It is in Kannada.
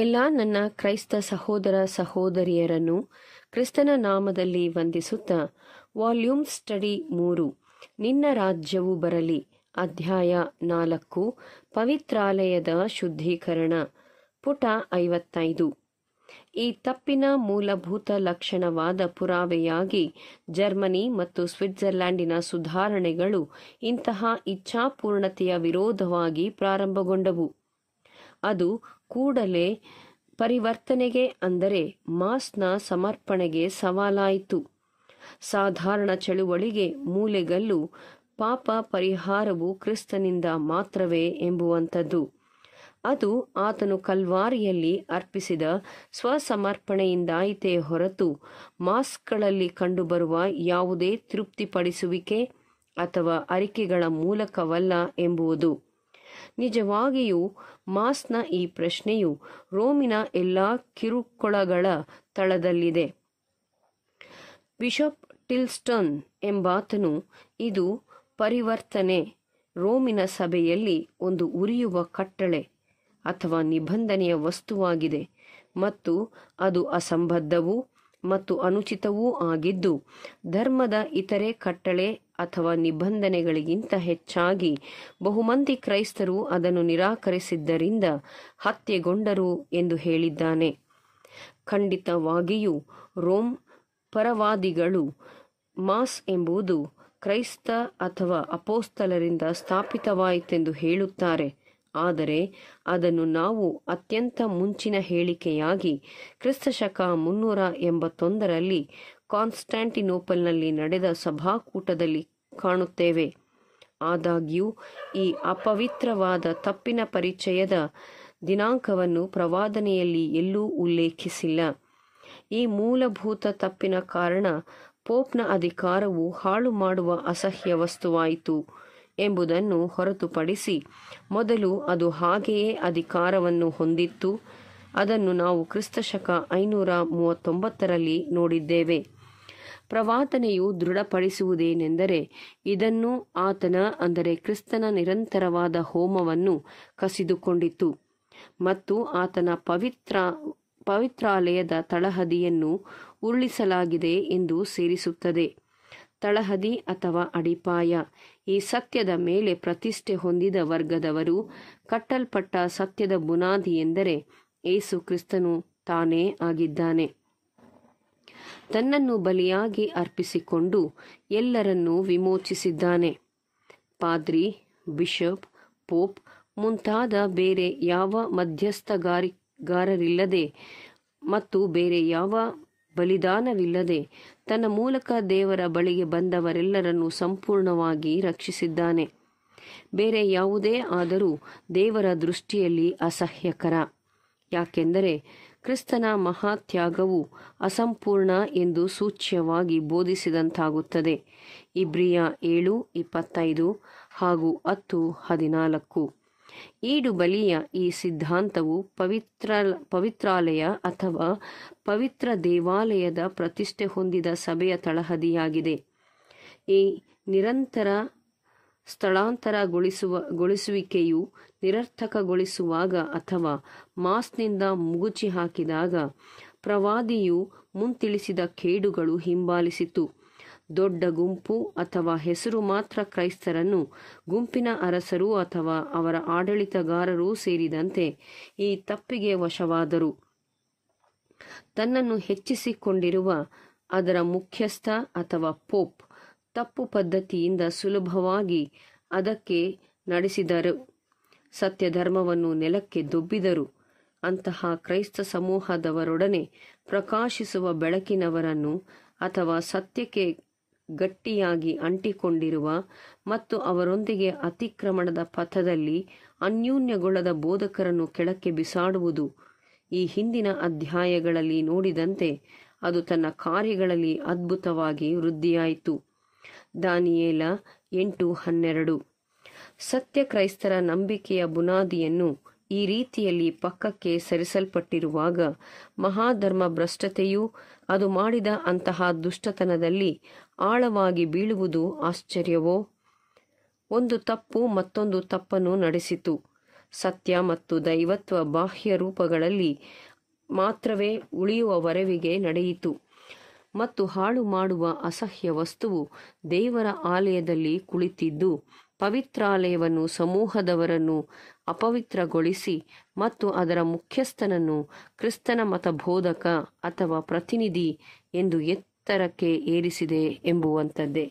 ಎಲ್ಲ ನನ್ನ ಕ್ರೈಸ್ತ ಸಹೋದರ ಸಹೋದರಿಯರನ್ನು ಕ್ರಿಸ್ತನ ನಾಮದಲ್ಲಿ ವಂದಿಸುತ್ತ ವಾಲ್ಯೂಮ್ ಸ್ಟಡಿ ಮೂರು ನಿನ್ನ ರಾಜ್ಯವು ಬರಲಿ ಅಧ್ಯಾಯ ನಾಲ್ಕು ಪವಿತ್ರಾಲಯದ ಶುದ್ಧೀಕರಣ ಪುಟ ಐವತ್ತೈದು ಈ ತಪ್ಪಿನ ಮೂಲಭೂತ ಲಕ್ಷಣವಾದ ಪುರಾವೆಯಾಗಿ ಜರ್ಮನಿ ಮತ್ತು ಸ್ವಿಟ್ಜರ್ಲೆಂಡಿನ ಸುಧಾರಣೆಗಳು ಇಂತಹ ಇಚ್ಛಾಪೂರ್ಣತೆಯ ವಿರೋಧವಾಗಿ ಪ್ರಾರಂಭಗೊಂಡವು ಅದು ಕೂಡಲೇ ಪರಿವರ್ತನೆಗೆ ಅಂದರೆ ಮಾಸ್ನ ಸಮರ್ಪಣೆಗೆ ಸವಾಲಾಯಿತು ಸಾಧಾರಣ ಚಳುವಳಿಗೆ ಮೂಲೆಗಲ್ಲು ಪಾಪ ಪರಿಹಾರವು ಕ್ರಿಸ್ತನಿಂದ ಮಾತ್ರವೇ ಎಂಬುವಂಥದ್ದು ಅದು ಆತನು ಕಲ್ವಾರಿಯಲ್ಲಿ ಅರ್ಪಿಸಿದ ಸ್ವಸಮರ್ಪಣೆಯಿಂದಾಯಿತೇ ಹೊರತು ಮಾಸ್ಕ್ಗಳಲ್ಲಿ ಕಂಡುಬರುವ ಯಾವುದೇ ತೃಪ್ತಿಪಡಿಸುವಿಕೆ ಅಥವಾ ಅರಿಕೆಗಳ ಮೂಲಕವಲ್ಲ ಎಂಬುವುದು ನಿಜವಾಗಿಯೂ ಮಾಸ್ನ ಈ ಪ್ರಶ್ನೆಯು ರೋಮಿನ ಎಲ್ಲ ಕಿರುಕೊಳಗಳ ತಳದಲ್ಲಿದೆ ಬಿಷಪ್ ಟಿಲ್ಸ್ಟನ್ ಎಂಬಾತನು ಇದು ಪರಿವರ್ತನೆ ರೋಮಿನ ಸಭೆಯಲ್ಲಿ ಒಂದು ಉರಿಯುವ ಕಟ್ಟಳೆ ಅಥವಾ ನಿಬಂಧನೆಯ ವಸ್ತುವಾಗಿದೆ ಮತ್ತು ಅದು ಅಸಂಬದ್ಧವೂ ಮತ್ತು ಅನುಚಿತವೂ ಆಗಿದ್ದು ಧರ್ಮದ ಇತರೆ ಕಟ್ಟಳೆ ಅಥವಾ ನಿಬಂಧನೆಗಳಿಗಿಂತ ಹೆಚ್ಚಾಗಿ ಬಹುಮಂದಿ ಕ್ರೈಸ್ತರು ಅದನ್ನು ನಿರಾಕರಿಸಿದ್ದರಿಂದ ಹತ್ಯೆಗೊಂಡರು ಎಂದು ಹೇಳಿದ್ದಾನೆ ಖಂಡಿತವಾಗಿಯೂ ರೋಮ್ ಪರವಾದಿಗಳು ಮಾಸ್ ಎಂಬುದು ಕ್ರೈಸ್ತ ಅಥವಾ ಅಪೋಸ್ತಲರಿಂದ ಸ್ಥಾಪಿತವಾಯಿತೆಂದು ಹೇಳುತ್ತಾರೆ ಆದರೆ ಅದನ್ನು ನಾವು ಅತ್ಯಂತ ಮುಂಚಿನ ಹೇಳಿಕೆಯಾಗಿ ಕ್ರಿಸ್ತಶಕ ಮುನ್ನೂರ ಎಂಬತ್ತೊಂದರಲ್ಲಿ ಕಾನ್ಸ್ಟ್ಯಾಂಟಿನೋಪಲ್ನಲ್ಲಿ ನಡೆದ ಸಭಾಕೂಟದಲ್ಲಿ ಕಾಣುತ್ತೇವೆ ಆದಾಗ್ಯೂ ಈ ಅಪವಿತ್ರವಾದ ತಪ್ಪಿನ ಪರಿಚಯದ ದಿನಾಂಕವನ್ನು ಪ್ರವಾದನೆಯಲ್ಲಿ ಎಲ್ಲೂ ಉಲ್ಲೇಖಿಸಿಲ್ಲ ಈ ಮೂಲಭೂತ ತಪ್ಪಿನ ಕಾರಣ ಪೋಪ್ನ ಅಧಿಕಾರವು ಹಾಳು ಮಾಡುವ ಅಸಹ್ಯ ವಸ್ತುವಾಯಿತು ಎಂಬುದನ್ನು ಹೊರತುಪಡಿಸಿ ಮೊದಲು ಅದು ಹಾಗೆಯೇ ಅಧಿಕಾರವನ್ನು ಹೊಂದಿತ್ತು ಅದನ್ನು ನಾವು ಕ್ರಿಸ್ತಶಕ ಐನೂರ ಮೂವತ್ತೊಂಬತ್ತರಲ್ಲಿ ನೋಡಿದ್ದೇವೆ ಪ್ರವಾತನೆಯು ದೃಢಪಡಿಸುವುದೇನೆಂದರೆ ಇದನ್ನು ಆತನ ಅಂದರೆ ಕ್ರಿಸ್ತನ ನಿರಂತರವಾದ ಹೋಮವನ್ನು ಕಸಿದುಕೊಂಡಿತು ಮತ್ತು ಆತನ ಪವಿತ್ರ ಪವಿತ್ರಾಲಯದ ತಳಹದಿಯನ್ನು ಉರುಳಿಸಲಾಗಿದೆ ಎಂದು ಸೇರಿಸುತ್ತದೆ ತಳಹದಿ ಅಥವಾ ಅಡಿಪಾಯ ಈ ಸತ್ಯದ ಮೇಲೆ ಪ್ರತಿಷ್ಠೆ ಹೊಂದಿದ ವರ್ಗದವರು ಕಟ್ಟಲ್ಪಟ್ಟ ಸತ್ಯದ ಬುನಾದಿ ಎಂದರೆ ಏಸು ಕ್ರಿಸ್ತನು ತಾನೇ ಆಗಿದ್ದಾನೆ ತನ್ನನ್ನು ಬಲಿಯಾಗಿ ಅರ್ಪಿಸಿಕೊಂಡು ಎಲ್ಲರನ್ನೂ ವಿಮೋಚಿಸಿದ್ದಾನೆ ಪಾದ್ರಿ ಬಿಷಪ್ ಪೋಪ್ ಮುಂತಾದ ಬೇರೆ ಯಾವ ಮಧ್ಯಸ್ಥಗಾರಿಗಾರರಿಲ್ಲದೆ ಮತ್ತು ಬೇರೆ ಯಾವ ಬಲಿದಾನವಿಲ್ಲದೆ ತನ್ನ ಮೂಲಕ ದೇವರ ಬಳಿಗೆ ಬಂದವರೆಲ್ಲರನ್ನು ಸಂಪೂರ್ಣವಾಗಿ ರಕ್ಷಿಸಿದ್ದಾನೆ ಬೇರೆ ಯಾವುದೇ ಆದರೂ ದೇವರ ದೃಷ್ಟಿಯಲ್ಲಿ ಅಸಹ್ಯಕರ ಯಾಕೆಂದರೆ ಕ್ರಿಸ್ತನ ಮಹಾತ್ಯಾಗವು ಅಸಂಪೂರ್ಣ ಎಂದು ಸೂಚ್ಯವಾಗಿ ಬೋಧಿಸಿದಂತಾಗುತ್ತದೆ ಇಬ್ರಿಯ ಏಳು ಇಪ್ಪತ್ತೈದು ಹಾಗೂ ಹತ್ತು ಹದಿನಾಲ್ಕು ಈಡು ಬಲಿಯ ಈ ಸಿದ್ಧಾಂತವು ಪವಿತ್ರ ಪವಿತ್ರಾಲಯ ಅಥವಾ ಪವಿತ್ರ ದೇವಾಲಯದ ಪ್ರತಿಷ್ಠೆ ಹೊಂದಿದ ಸಭೆಯ ತಳಹದಿಯಾಗಿದೆ ಈ ನಿರಂತರ ಸ್ಥಳಾಂತರಗೊಳಿಸುವ ಗೊಳಿಸುವಿಕೆಯು ನಿರರ್ಥಕಗೊಳಿಸುವಾಗ ಅಥವಾ ಮಾಸ್ನಿಂದ ಮುಗುಚಿ ಹಾಕಿದಾಗ ಪ್ರವಾದಿಯು ಮುಂತಿಳಿಸಿದ ಕೇಡುಗಳು ಹಿಂಬಾಲಿಸಿತು ದೊಡ್ಡ ಗುಂಪು ಅಥವಾ ಹೆಸರು ಮಾತ್ರ ಕ್ರೈಸ್ತರನ್ನು ಗುಂಪಿನ ಅರಸರು ಅಥವಾ ಅವರ ಆಡಳಿತಗಾರರೂ ಸೇರಿದಂತೆ ಈ ತಪ್ಪಿಗೆ ವಶವಾದರು ತನ್ನನ್ನು ಹೆಚ್ಚಿಸಿಕೊಂಡಿರುವ ಅದರ ಮುಖ್ಯಸ್ಥ ಅಥವಾ ಪೋಪ್ ತಪ್ಪು ಪದ್ಧತಿಯಿಂದ ಸುಲಭವಾಗಿ ಅದಕ್ಕೆ ನಡೆಸಿದರು ಸತ್ಯ ಧರ್ಮವನ್ನು ನೆಲಕ್ಕೆ ದೊಬ್ಬಿದರು ಅಂತಹ ಕ್ರೈಸ್ತ ಸಮೂಹದವರೊಡನೆ ಪ್ರಕಾಶಿಸುವ ಬೆಳಕಿನವರನ್ನು ಅಥವಾ ಸತ್ಯಕ್ಕೆ ಗಟ್ಟಿಯಾಗಿ ಅಂಟಿಕೊಂಡಿರುವ ಮತ್ತು ಅವರೊಂದಿಗೆ ಅತಿಕ್ರಮಣದ ಪಥದಲ್ಲಿ ಅನ್ಯೂನ್ಯಗೊಳ್ಳದ ಬೋಧಕರನ್ನು ಕೆಳಕ್ಕೆ ಬಿಸಾಡುವುದು ಈ ಹಿಂದಿನ ಅಧ್ಯಾಯಗಳಲ್ಲಿ ನೋಡಿದಂತೆ ಅದು ತನ್ನ ಕಾರ್ಯಗಳಲ್ಲಿ ಅದ್ಭುತವಾಗಿ ವೃದ್ಧಿಯಾಯಿತು ದಾನಿಯೇಲ ಎಂಟು ಹನ್ನೆರಡು ಸತ್ಯ ಕ್ರೈಸ್ತರ ನಂಬಿಕೆಯ ಬುನಾದಿಯನ್ನು ಈ ರೀತಿಯಲ್ಲಿ ಪಕ್ಕಕ್ಕೆ ಸರಿಸಲ್ಪಟ್ಟಿರುವಾಗ ಮಹಾಧರ್ಮ ಭ್ರಷ್ಟತೆಯು ಅದು ಮಾಡಿದ ಅಂತಹ ದುಷ್ಟತನದಲ್ಲಿ ಆಳವಾಗಿ ಬೀಳುವುದು ಆಶ್ಚರ್ಯವೋ ಒಂದು ತಪ್ಪು ಮತ್ತೊಂದು ತಪ್ಪನ್ನು ನಡೆಸಿತು ಸತ್ಯ ಮತ್ತು ದೈವತ್ವ ಬಾಹ್ಯ ರೂಪಗಳಲ್ಲಿ ಮಾತ್ರವೇ ಉಳಿಯುವ ವರವಿಗೆ ನಡೆಯಿತು ಮತ್ತು ಹಾಳು ಮಾಡುವ ಅಸಹ್ಯ ವಸ್ತುವು ದೇವರ ಆಲಯದಲ್ಲಿ ಕುಳಿತಿದ್ದು ಪವಿತ್ರಾಲಯವನ್ನು ಸಮೂಹದವರನ್ನು ಅಪವಿತ್ರಗೊಳಿಸಿ ಮತ್ತು ಅದರ ಮುಖ್ಯಸ್ಥನನ್ನು ಕ್ರಿಸ್ತನ ಬೋಧಕ ಅಥವಾ ಪ್ರತಿನಿಧಿ ಎಂದು ಎತ್ತರಕ್ಕೆ ಏರಿಸಿದೆ ಎಂಬುವಂಥದ್ದೇ